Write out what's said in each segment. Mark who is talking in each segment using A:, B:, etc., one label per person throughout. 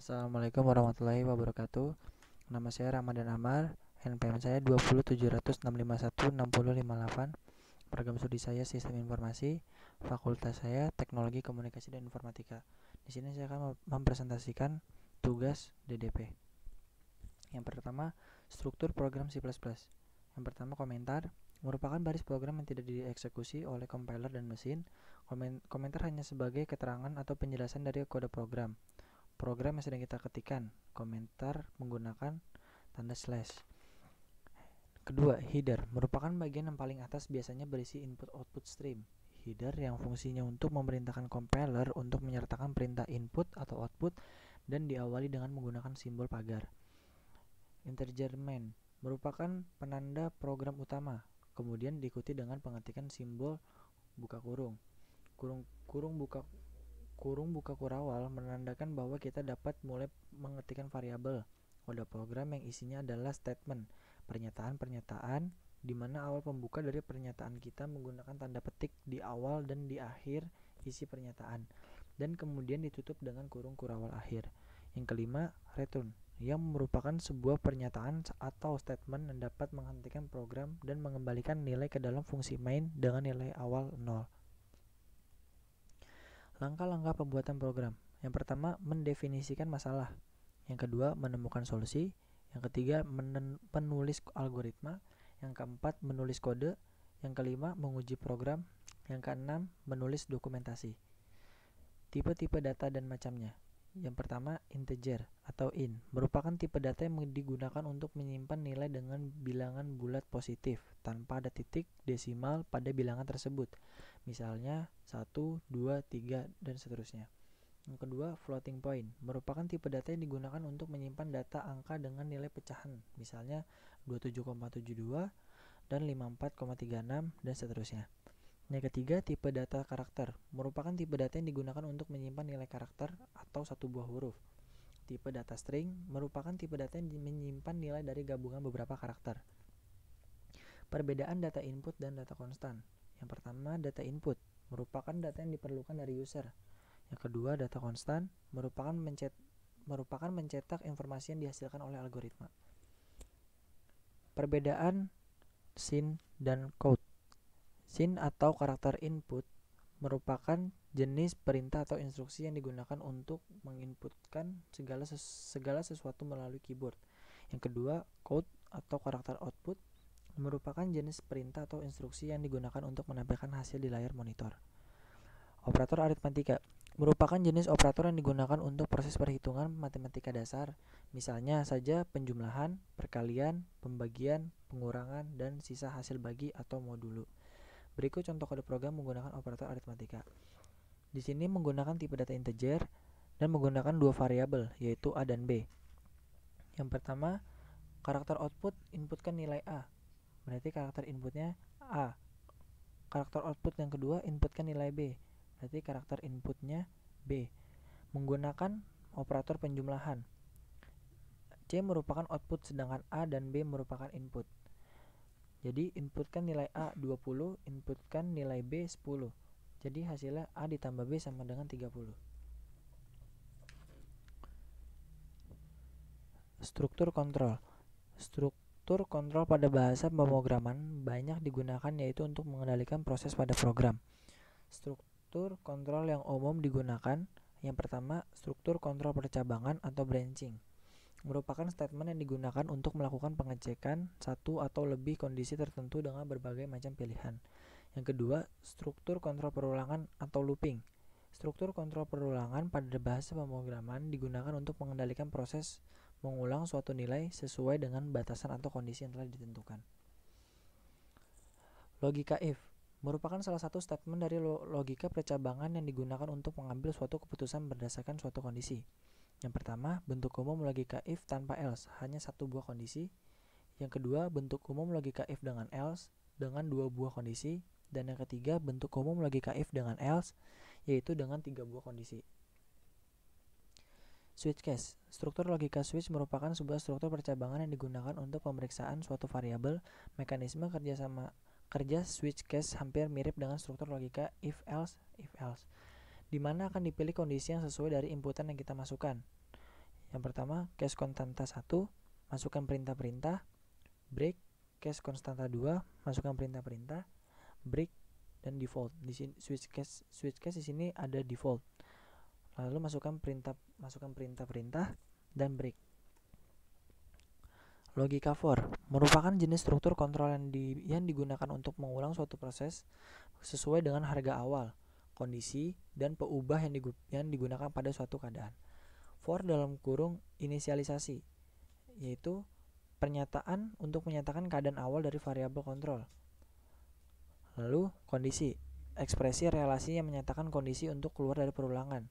A: Assalamualaikum warahmatullahi wabarakatuh. Nama saya Ramadan Amar, NPM saya 27651658. Program studi saya Sistem Informasi, fakultas saya Teknologi Komunikasi dan Informatika. Di sini saya akan mempresentasikan tugas DDP. Yang pertama, struktur program C++. Yang pertama, komentar merupakan baris program yang tidak dieksekusi oleh compiler dan mesin. komentar hanya sebagai keterangan atau penjelasan dari kode program program yang sedang kita ketikkan, komentar menggunakan tanda slash. Kedua, header merupakan bagian yang paling atas biasanya berisi input-output stream. Header yang fungsinya untuk memerintahkan compiler untuk menyertakan perintah input atau output dan diawali dengan menggunakan simbol pagar. Integer main merupakan penanda program utama, kemudian diikuti dengan pengetikan simbol buka kurung, kurung kurung buka kurung buka kurawal menandakan bahwa kita dapat mulai mengetikkan variabel kode program yang isinya adalah statement, pernyataan-pernyataan di mana awal pembuka dari pernyataan kita menggunakan tanda petik di awal dan di akhir isi pernyataan dan kemudian ditutup dengan kurung kurawal akhir. Yang kelima, return yang merupakan sebuah pernyataan atau statement yang dapat menghentikan program dan mengembalikan nilai ke dalam fungsi main dengan nilai awal 0. Langkah-langkah pembuatan program. Yang pertama, mendefinisikan masalah. Yang kedua, menemukan solusi. Yang ketiga, menulis algoritma. Yang keempat, menulis kode. Yang kelima, menguji program. Yang keenam, menulis dokumentasi. Tipe-tipe data dan macamnya. Yang pertama, integer atau in merupakan tipe data yang digunakan untuk menyimpan nilai dengan bilangan bulat positif tanpa ada titik desimal pada bilangan tersebut misalnya 1, 2, 3, dan seterusnya. Yang kedua, floating point merupakan tipe data yang digunakan untuk menyimpan data angka dengan nilai pecahan, misalnya 27,72 dan 54,36 dan seterusnya. Yang ketiga, tipe data karakter merupakan tipe data yang digunakan untuk menyimpan nilai karakter atau satu buah huruf. Tipe data string merupakan tipe data yang menyimpan nilai dari gabungan beberapa karakter. Perbedaan data input dan data konstan yang pertama, data input merupakan data yang diperlukan dari user. Yang kedua, data konstan merupakan mencet merupakan mencetak informasi yang dihasilkan oleh algoritma. Perbedaan sin dan code. Sin atau karakter input merupakan jenis perintah atau instruksi yang digunakan untuk menginputkan segala ses segala sesuatu melalui keyboard. Yang kedua, code atau karakter output merupakan jenis perintah atau instruksi yang digunakan untuk menampilkan hasil di layar monitor. Operator aritmatika merupakan jenis operator yang digunakan untuk proses perhitungan matematika dasar, misalnya saja penjumlahan, perkalian, pembagian, pengurangan, dan sisa hasil bagi atau modulo. Berikut contoh kode program menggunakan operator aritmatika. Di sini menggunakan tipe data integer dan menggunakan dua variabel yaitu A dan B. Yang pertama, karakter output inputkan nilai A, berarti karakter inputnya A karakter output yang kedua inputkan nilai B berarti karakter inputnya B menggunakan operator penjumlahan C merupakan output sedangkan A dan B merupakan input jadi inputkan nilai A 20 inputkan nilai B 10 jadi hasilnya A ditambah B sama dengan 30 struktur kontrol. Struk Struktur kontrol pada bahasa pemrograman banyak digunakan yaitu untuk mengendalikan proses pada program. Struktur kontrol yang umum digunakan yang pertama, struktur kontrol percabangan atau branching merupakan statement yang digunakan untuk melakukan pengecekan satu atau lebih kondisi tertentu dengan berbagai macam pilihan. Yang kedua, struktur kontrol perulangan atau looping. Struktur kontrol perulangan pada bahasa pemrograman digunakan untuk mengendalikan proses mengulang suatu nilai sesuai dengan batasan atau kondisi yang telah ditentukan. Logika if merupakan salah satu statement dari logika percabangan yang digunakan untuk mengambil suatu keputusan berdasarkan suatu kondisi. Yang pertama, bentuk umum logika if tanpa else, hanya satu buah kondisi. Yang kedua, bentuk umum logika if dengan else, dengan dua buah kondisi. Dan yang ketiga, bentuk umum logika if dengan else, yaitu dengan tiga buah kondisi. Switch case. Struktur logika switch merupakan sebuah struktur percabangan yang digunakan untuk pemeriksaan suatu variabel. Mekanisme kerjasama kerja switch case hampir mirip dengan struktur logika if else if else, di mana akan dipilih kondisi yang sesuai dari inputan yang kita masukkan. Yang pertama, case konstanta 1, masukkan perintah-perintah, break, case konstanta 2, masukkan perintah-perintah, break dan default. Di sini switch case switch case di sini ada default lalu masukkan perintah masukkan perintah-perintah dan break logika for merupakan jenis struktur kontrol yang, di, yang digunakan untuk mengulang suatu proses sesuai dengan harga awal kondisi dan peubah yang, digunakan pada suatu keadaan for dalam kurung inisialisasi yaitu pernyataan untuk menyatakan keadaan awal dari variabel kontrol lalu kondisi ekspresi relasi yang menyatakan kondisi untuk keluar dari perulangan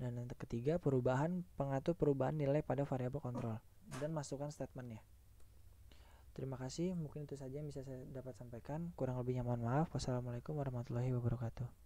A: dan yang ketiga, perubahan pengatur perubahan nilai pada variabel kontrol dan masukkan statementnya. Terima kasih, mungkin itu saja yang bisa saya dapat sampaikan. Kurang lebihnya mohon maaf. Wassalamualaikum warahmatullahi wabarakatuh.